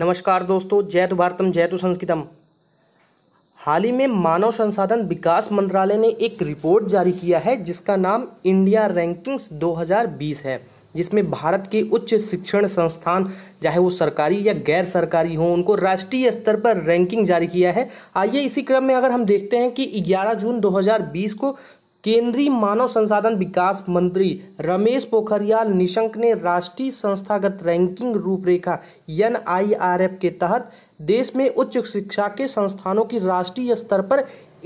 नमस्कार दोस्तों जय तो भारतम जय तो संस्कृतम हाल ही में मानव संसाधन विकास मंत्रालय ने एक रिपोर्ट जारी किया है जिसका नाम इंडिया रैंकिंग्स 2020 है जिसमें भारत के उच्च शिक्षण संस्थान चाहे वो सरकारी या गैर सरकारी हो उनको राष्ट्रीय स्तर पर रैंकिंग जारी किया है आइए इसी क्रम में अगर हम देखते हैं कि 11 जून 2020 को केंद्रीय मानव संसाधन विकास मंत्री रमेश पोखरियाल निशंक ने राष्ट्रीय संस्थागत रैंकिंग रूपरेखा एन के तहत देश में उच्च शिक्षा के संस्थानों की राष्ट्रीय स्तर पर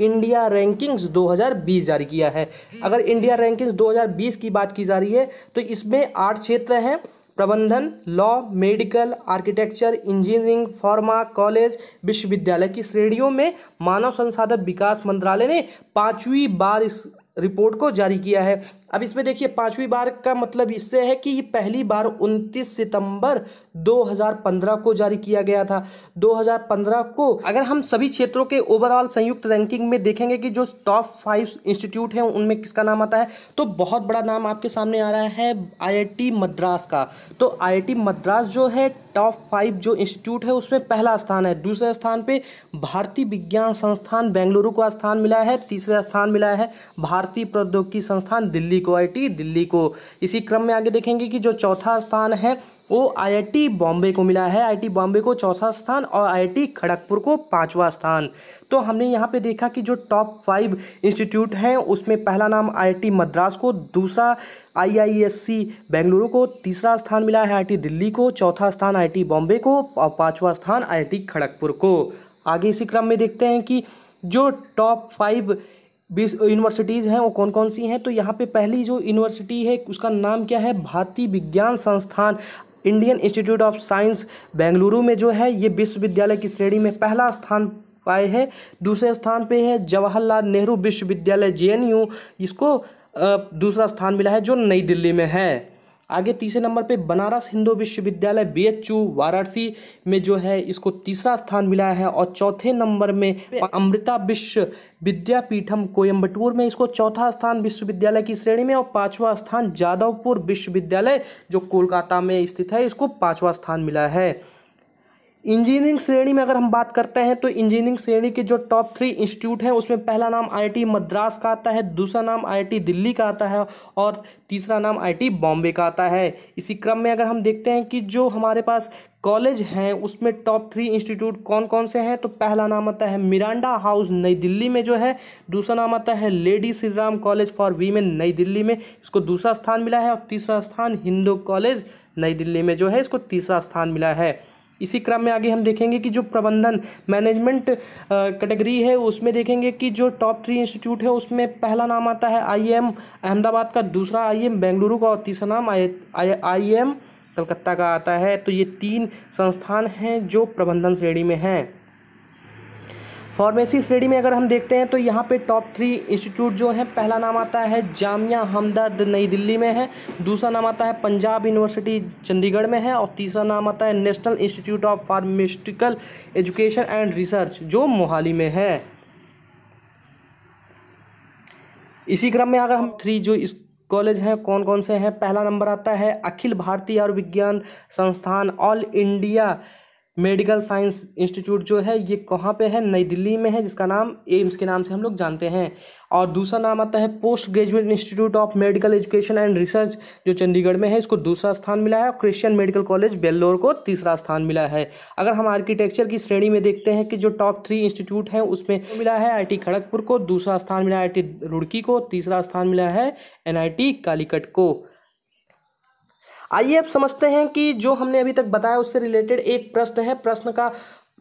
इंडिया रैंकिंग्स 2020 जारी किया है अगर इंडिया रैंकिंग्स 2020 की बात की जा रही है तो इसमें आठ क्षेत्र हैं प्रबंधन law medical architecture engineering pharma college विश्वविद्यालय की श्रेणियों में मानव संसाधन विकास मंत्रालय ने पाँचवीं बार इस रिपोर्ट को जारी किया है अब इसमें देखिए पांचवी बार का मतलब इससे है कि ये पहली बार 29 सितंबर 2015 को जारी किया गया था 2015 को अगर हम सभी क्षेत्रों के ओवरऑल संयुक्त रैंकिंग में देखेंगे कि जो टॉप फाइव इंस्टीट्यूट हैं उनमें किसका नाम आता है तो बहुत बड़ा नाम आपके सामने आ रहा है आईआईटी मद्रास का तो आईआईटी मद्रास जो है टॉप फाइव जो इंस्टीट्यूट है उसमें पहला स्थान है दूसरे स्थान पर भारतीय विज्ञान संस्थान बेंगलुरु को स्थान मिला है तीसरा स्थान मिला है भारतीय प्रौद्योगिकी संस्थान दिल्ली दिल्ली को आई दिल्ली को इसी क्रम में आगे देखेंगे कि जो चौथा स्थान है वो आईआईटी बॉम्बे को मिला है आईआईटी बॉम्बे को चौथा स्थान और आईआईटी खड़गपुर को पाँचवा स्थान तो हमने यहाँ पे देखा कि जो टॉप फाइव इंस्टीट्यूट हैं उसमें पहला नाम आईआईटी मद्रास को दूसरा आईआईएससी बेंगलुरु को तीसरा स्थान मिला है आईआईटी दिल्ली को चौथा स्थान आईआईटी बॉम्बे को और पाँचवा स्थान आई आई को आगे इसी क्रम में देखते हैं कि जो टॉप फाइव बीस यूनिवर्सिटीज़ हैं वो कौन कौन सी हैं तो यहाँ पे पहली जो यूनिवर्सिटी है उसका नाम क्या है भारतीय विज्ञान संस्थान Indian Institute of Science Bengaluru में जो है ये विश्वविद्यालय की श्रेणी में पहला स्थान पाए है दूसरे स्थान पे है जवाहरलाल नेहरू विश्वविद्यालय जे इसको दूसरा स्थान मिला है जो नई दिल्ली में है आगे तीसरे नंबर पे बनारस हिंदू विश्वविद्यालय बी वाराणसी में जो है इसको तीसरा स्थान मिला है और चौथे नंबर में अमृता विश्व विद्यापीठम कोयम्बटूर में इसको चौथा स्थान विश्वविद्यालय की श्रेणी में और पांचवा स्थान जादवपुर विश्वविद्यालय जो कोलकाता में स्थित है इसको पांचवा स्थान मिला है इंजीनियरिंग श्रेणी में अगर हम बात करते हैं तो इंजीनियरिंग श्रेणी के जो टॉप थ्री इंस्टीट्यूट हैं उसमें पहला नाम आईआईटी मद्रास का आता है दूसरा नाम आईआईटी दिल्ली का आता है और तीसरा नाम आईआईटी बॉम्बे का आता है इसी क्रम में अगर हम देखते हैं कि जो हमारे पास कॉलेज हैं उसमें टॉप थ्री इंस्टीट्यूट कौन कौन से हैं तो पहला नाम आता है मिरांडा हाउस नई दिल्ली में जो है दूसरा नाम आता है Lady Shriram College for Women नई दिल्ली में इसको दूसरा स्थान मिला है और तीसरा स्थान हिंदू कॉलेज नई दिल्ली में जो है इसको तीसरा स्थान मिला है इसी क्रम में आगे हम देखेंगे कि जो प्रबंधन मैनेजमेंट कैटेगरी है उसमें देखेंगे कि जो टॉप थ्री इंस्टीट्यूट है उसमें पहला नाम आता है आईएम अहमदाबाद का दूसरा आईएम बेंगलुरु का और तीसरा नाम आईएम कलकत्ता का आता है तो ये तीन संस्थान हैं जो प्रबंधन श्रेणी में हैं फार्मेसी श्रेणी में अगर हम देखते हैं तो यहाँ पे टॉप थ्री इंस्टीट्यूट जो है पहला नाम आता है जामिया हमदर्द नई दिल्ली में है दूसरा नाम आता है पंजाब यूनिवर्सिटी चंडीगढ़ में है और तीसरा नाम आता है National Institute of Pharmaceutical Education and Research जो मोहाली में है इसी क्रम में अगर हम थ्री जो इस कॉलेज हैं कौन कौन से हैं पहला नंबर आता है अखिल भारतीय आयुर्विज्ञान संस्थान All India Medical Science Institute जो है ये कहाँ पे है नई दिल्ली में है जिसका नाम एम्स के नाम से हम लोग जानते हैं और दूसरा नाम आता है Post Graduate Institute of Medical Education and Research जो चंडीगढ़ में है इसको दूसरा स्थान मिला है और क्रिश्चियन मेडिकल कॉलेज बेल्लोर को तीसरा स्थान मिला है अगर हम आर्किटेक्चर की श्रेणी में देखते हैं कि जो टॉप थ्री इंस्टीट्यूट हैं उसमें मिला है आई खड़गपुर को दूसरा स्थान मिला है आई रुड़की को तीसरा स्थान मिला है एन कालीकट को आइए अब समझते हैं कि जो हमने अभी तक बताया उससे रिलेटेड एक प्रश्न है प्रश्न का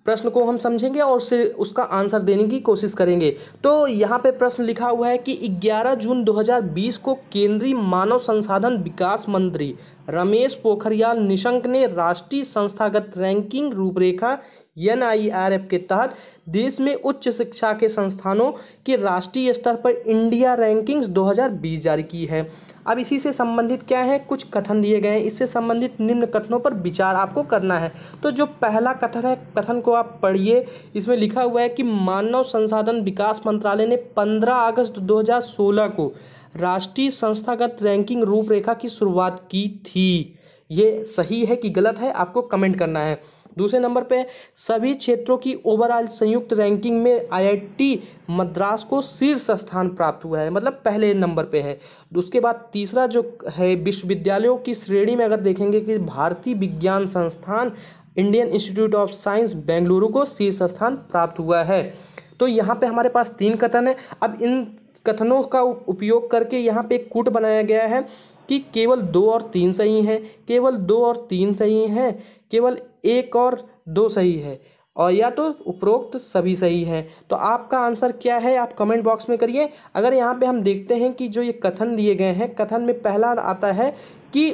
प्रश्न को हम समझेंगे और उससे उसका आंसर देने की कोशिश करेंगे तो यहाँ पे प्रश्न लिखा हुआ है कि 11 जून 2020 को केंद्रीय मानव संसाधन विकास मंत्री रमेश पोखरियाल निशंक ने राष्ट्रीय संस्थागत रैंकिंग रूपरेखा एन e के तहत देश में उच्च शिक्षा के संस्थानों के राष्ट्रीय स्तर पर इंडिया रैंकिंग्स 2020 जारी की है अब इसी से संबंधित क्या है कुछ कथन दिए गए हैं इससे संबंधित निम्न कथनों पर विचार आपको करना है तो जो पहला कथन है कथन को आप पढ़िए इसमें लिखा हुआ है कि मानव संसाधन विकास मंत्रालय ने 15 अगस्त 2016 को राष्ट्रीय संस्थागत रैंकिंग रूपरेखा की शुरुआत की थी ये सही है कि गलत है आपको कमेंट करना है दूसरे नंबर पे सभी क्षेत्रों की ओवरऑल संयुक्त रैंकिंग में आईआईटी मद्रास को शीर्ष स्थान प्राप्त हुआ है मतलब पहले नंबर पे है उसके बाद तीसरा जो है विश्वविद्यालयों की श्रेणी में अगर देखेंगे कि भारतीय विज्ञान संस्थान Indian Institute of Science Bengaluru को शीर्ष स्थान प्राप्त हुआ है तो यहाँ पर हमारे पास तीन कथन है अब इन कथनों का उपयोग करके यहाँ पे एक कूट बनाया गया है कि केवल दो और तीन सही हैं केवल दो और तीन सही हैं केवल एक और दो सही है और या तो उपरोक्त सभी सही है तो आपका आंसर क्या है आप कमेंट बॉक्स में करिए अगर यहाँ पे हम देखते हैं कि जो ये कथन दिए गए हैं कथन में पहला आता है कि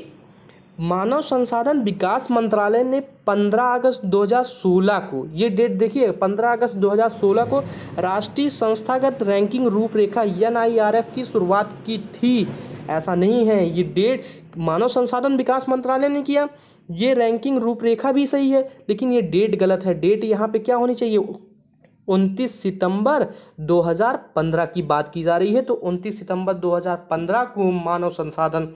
मानव संसाधन विकास मंत्रालय ने 15 अगस्त 2016 को ये डेट देखिए 15 अगस्त 2016 को राष्ट्रीय संस्थागत रैंकिंग रूपरेखा एन की शुरुआत की थी ऐसा नहीं है ये डेट मानव संसाधन विकास मंत्रालय ने किया ये रैंकिंग रूपरेखा भी सही है लेकिन ये डेट गलत है डेट यहाँ पे क्या होनी चाहिए उनतीस सितंबर 2015 की बात की जा रही है तो 29 सितंबर 2015 को मानव संसाधन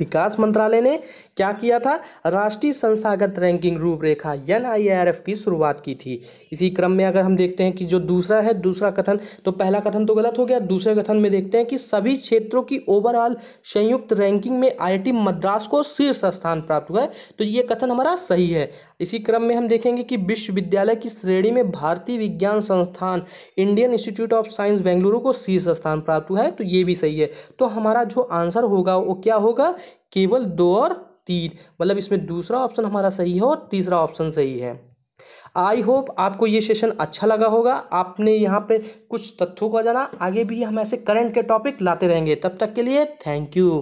विकास मंत्रालय ने क्या किया था राष्ट्रीय संस्थागत रैंकिंग रूपरेखा एन आई आर एफ की शुरुआत की थी इसी क्रम में अगर हम देखते हैं कि जो दूसरा है दूसरा कथन तो पहला कथन तो गलत हो गया दूसरे कथन में देखते हैं कि सभी क्षेत्रों की ओवरऑल संयुक्त रैंकिंग में आई मद्रास को शीर्ष स्थान प्राप्त हुआ है तो ये कथन हमारा सही है इसी क्रम में हम देखेंगे कि विश्वविद्यालय की श्रेणी में भारतीय विज्ञान संस्थान Indian Institute of Science Bengaluru को शीर्ष स्थान प्राप्त हुआ है तो ये भी सही है तो हमारा जो आंसर होगा वो क्या होगा केवल दो और तीन मतलब इसमें दूसरा ऑप्शन हमारा सही है और तीसरा ऑप्शन सही है आई होप आपको ये सेशन अच्छा लगा होगा आपने यहाँ पे कुछ तथ्यों का जाना आगे भी हम ऐसे करंट के टॉपिक लाते रहेंगे तब तक के लिए थैंक यू